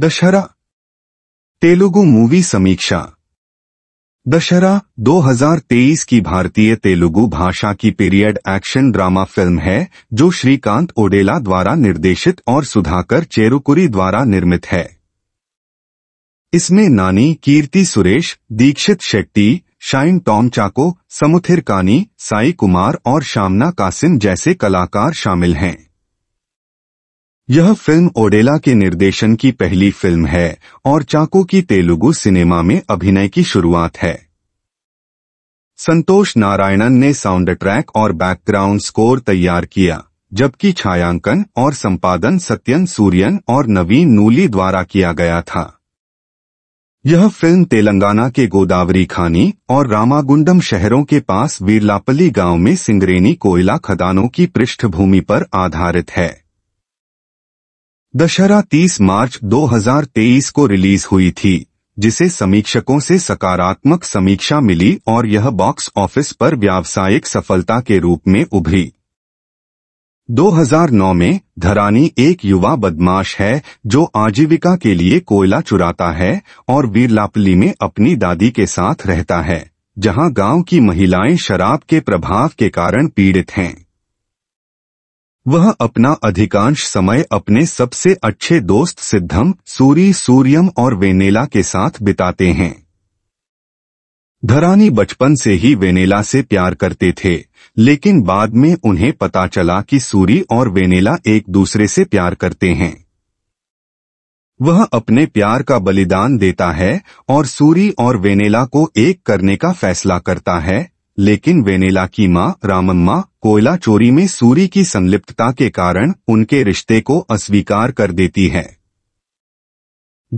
Dussehra Telugu movie समीक्षा दशहरा 2023 की भारतीय तेलुगु भाषा की पीरियड एक्शन ड्रामा फिल्म है जो श्रीकांत ओडेला द्वारा निर्देशित और सुधाकर चेरुकुरी द्वारा निर्मित है इसमें नानी कीर्ति सुरेश दीक्षित शेट्टी शाइन टॉम चाको समुथिर कानी साई कुमार और शामना कासिम जैसे कलाकार शामिल हैं यह फिल्म ओडेला के निर्देशन की पहली फिल्म है और चाको की तेलुगु सिनेमा में अभिनय की शुरुआत है संतोष नारायणन ने साउंड ट्रैक और बैकग्राउंड स्कोर तैयार किया जबकि छायांकन और संपादन सत्यन सूर्यन और नवीन नूली द्वारा किया गया था यह फिल्म तेलंगाना के गोदावरी खानी और रामागुंडम शहरों के पास वीरलापली गांव में सिंगरेनी कोयला खदानों की पृष्ठभूमि पर आधारित है दशहरा 30 मार्च 2023 को रिलीज हुई थी जिसे समीक्षकों से सकारात्मक समीक्षा मिली और यह बॉक्स ऑफिस पर व्यावसायिक सफलता के रूप में उभरी 2009 में धरानी एक युवा बदमाश है जो आजीविका के लिए कोयला चुराता है और वीरलापली में अपनी दादी के साथ रहता है जहां गांव की महिलाएं शराब के प्रभाव के कारण पीड़ित हैं वह अपना अधिकांश समय अपने सबसे अच्छे दोस्त सिद्धम सूरी सूर्यम और वेनेला के साथ बिताते हैं धरानी बचपन से ही वेनेला से प्यार करते थे लेकिन बाद में उन्हें पता चला कि सूरी और वेनेला एक दूसरे से प्यार करते हैं वह अपने प्यार का बलिदान देता है और सूरी और वेनेला को एक करने का फैसला करता है लेकिन वेनेला की माँ रामम्मा कोयला चोरी में सूरी की संलिप्तता के कारण उनके रिश्ते को अस्वीकार कर देती है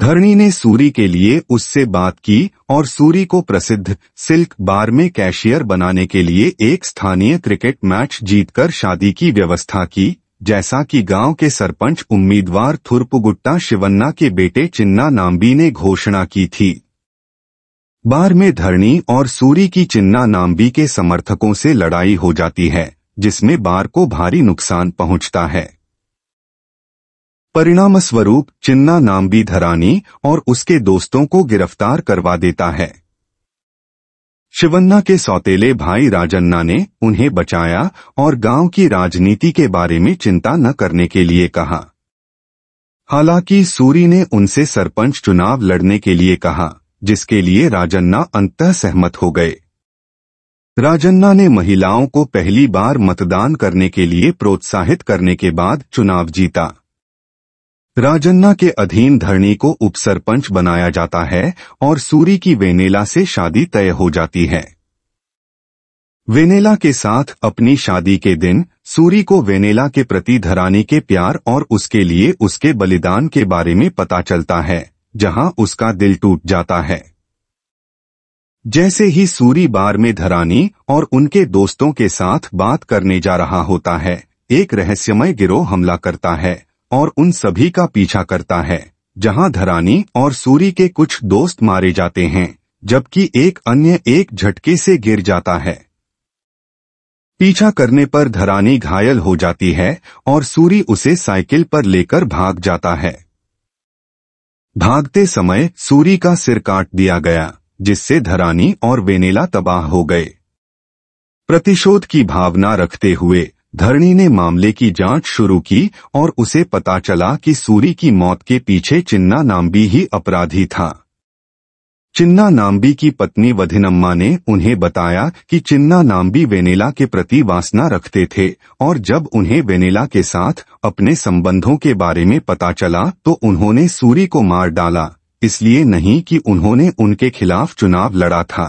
धरणी ने सूरी के लिए उससे बात की और सूरी को प्रसिद्ध सिल्क बार में कैशियर बनाने के लिए एक स्थानीय क्रिकेट मैच जीतकर शादी की व्यवस्था की जैसा कि गांव के सरपंच उम्मीदवार थुरपुगुट्टा शिवन्ना के बेटे चिन्ना नाम्बी ने घोषणा की थी बार में धरणी और सूरी की चिन्ना नाम्बी के समर्थकों से लड़ाई हो जाती है जिसमें बार को भारी नुकसान पहुंचता है परिणामस्वरूप चिन्ना नाम्बी धरानी और उसके दोस्तों को गिरफ्तार करवा देता है शिवन्ना के सौतेले भाई राजन्ना ने उन्हें बचाया और गांव की राजनीति के बारे में चिंता न करने के लिए कहा हालांकि सूरी ने उनसे सरपंच चुनाव लड़ने के लिए कहा जिसके लिए राजन्ना अंत सहमत हो गए राजन्ना ने महिलाओं को पहली बार मतदान करने के लिए प्रोत्साहित करने के बाद चुनाव जीता राजन्ना के अधीन धरणी को उपसरपंच बनाया जाता है और सूरी की वेनेला से शादी तय हो जाती है वेनेला के साथ अपनी शादी के दिन सूरी को वेनेला के प्रति धरानी के प्यार और उसके लिए उसके बलिदान के बारे में पता चलता है जहां उसका दिल टूट जाता है जैसे ही सूरी बार में धरानी और उनके दोस्तों के साथ बात करने जा रहा होता है एक रहस्यमय गिरोह हमला करता है और उन सभी का पीछा करता है जहां धरानी और सूरी के कुछ दोस्त मारे जाते हैं जबकि एक अन्य एक झटके से गिर जाता है पीछा करने पर धरानी घायल हो जाती है और सूरी उसे साइकिल पर लेकर भाग जाता है भागते समय सूरी का सिर काट दिया गया जिससे धरानी और वेनेला तबाह हो गए प्रतिशोध की भावना रखते हुए धरणी ने मामले की जांच शुरू की और उसे पता चला कि सूरी की मौत के पीछे चिन्ना नाम भी ही अपराधी था चिन्ना नाम्बी की पत्नी वधिनम्मा ने उन्हें बताया कि चिन्ना नाम्बी वेनेला के प्रति वासना रखते थे और जब उन्हें वेनेला के साथ अपने संबंधों के बारे में पता चला तो उन्होंने सूरी को मार डाला इसलिए नहीं कि उन्होंने उनके खिलाफ चुनाव लड़ा था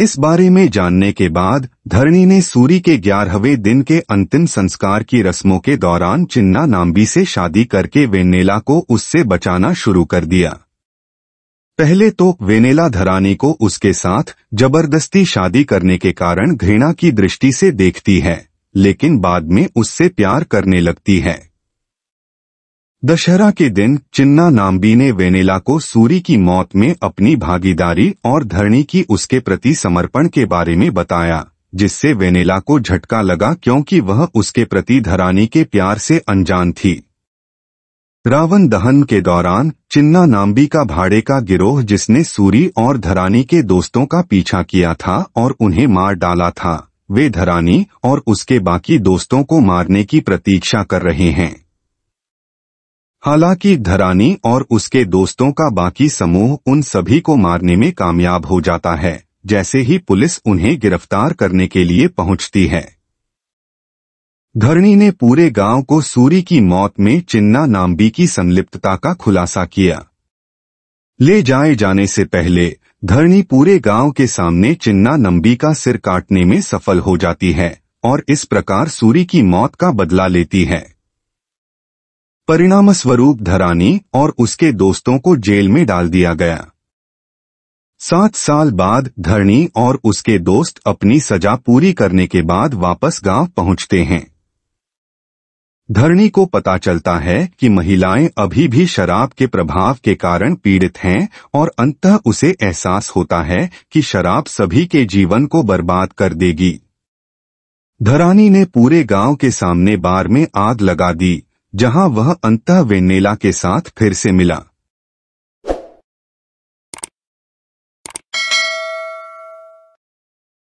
इस बारे में जानने के बाद धरणी ने सूरी के ग्यारहवें दिन के अंतिम संस्कार की रस्मों के दौरान चिन्ना नाम्बी से शादी करके वेनेला को उससे बचाना शुरू कर दिया पहले तो वेनेला धरानी को उसके साथ जबरदस्ती शादी करने के कारण घृणा की दृष्टि से देखती है लेकिन बाद में उससे प्यार करने लगती है दशहरा के दिन चिन्ना नाम्बी ने वेनेला को सूरी की मौत में अपनी भागीदारी और धरणी की उसके प्रति समर्पण के बारे में बताया जिससे वेनेला को झटका लगा क्योंकि वह उसके प्रति धरानी के प्यार से अनजान थी रावण दहन के दौरान चिन्ना नाम्बी का भाड़े का गिरोह जिसने सूरी और धरानी के दोस्तों का पीछा किया था और उन्हें मार डाला था वे धरानी और उसके बाकी दोस्तों को मारने की प्रतीक्षा कर रहे हैं हालांकि धरानी और उसके दोस्तों का बाकी समूह उन सभी को मारने में कामयाब हो जाता है जैसे ही पुलिस उन्हें गिरफ्तार करने के लिए पहुंचती है धरणी ने पूरे गांव को सूरी की मौत में चिन्ना नाम्बी की संलिप्तता का खुलासा किया ले जाए जाने से पहले धरणी पूरे गांव के सामने चिन्ना नम्बी का सिर काटने में सफल हो जाती है और इस प्रकार सूरी की मौत का बदला लेती है परिणामस्वरूप धरानी और उसके दोस्तों को जेल में डाल दिया गया सात साल बाद धरणी और उसके दोस्त अपनी सजा पूरी करने के बाद वापस गांव पहुंचते हैं धरणी को पता चलता है कि महिलाएं अभी भी शराब के प्रभाव के कारण पीड़ित हैं और अंततः उसे एहसास होता है कि शराब सभी के जीवन को बर्बाद कर देगी धरानी ने पूरे गांव के सामने बार में आग लगा दी जहां वह अंत वेनेला के साथ फिर से मिला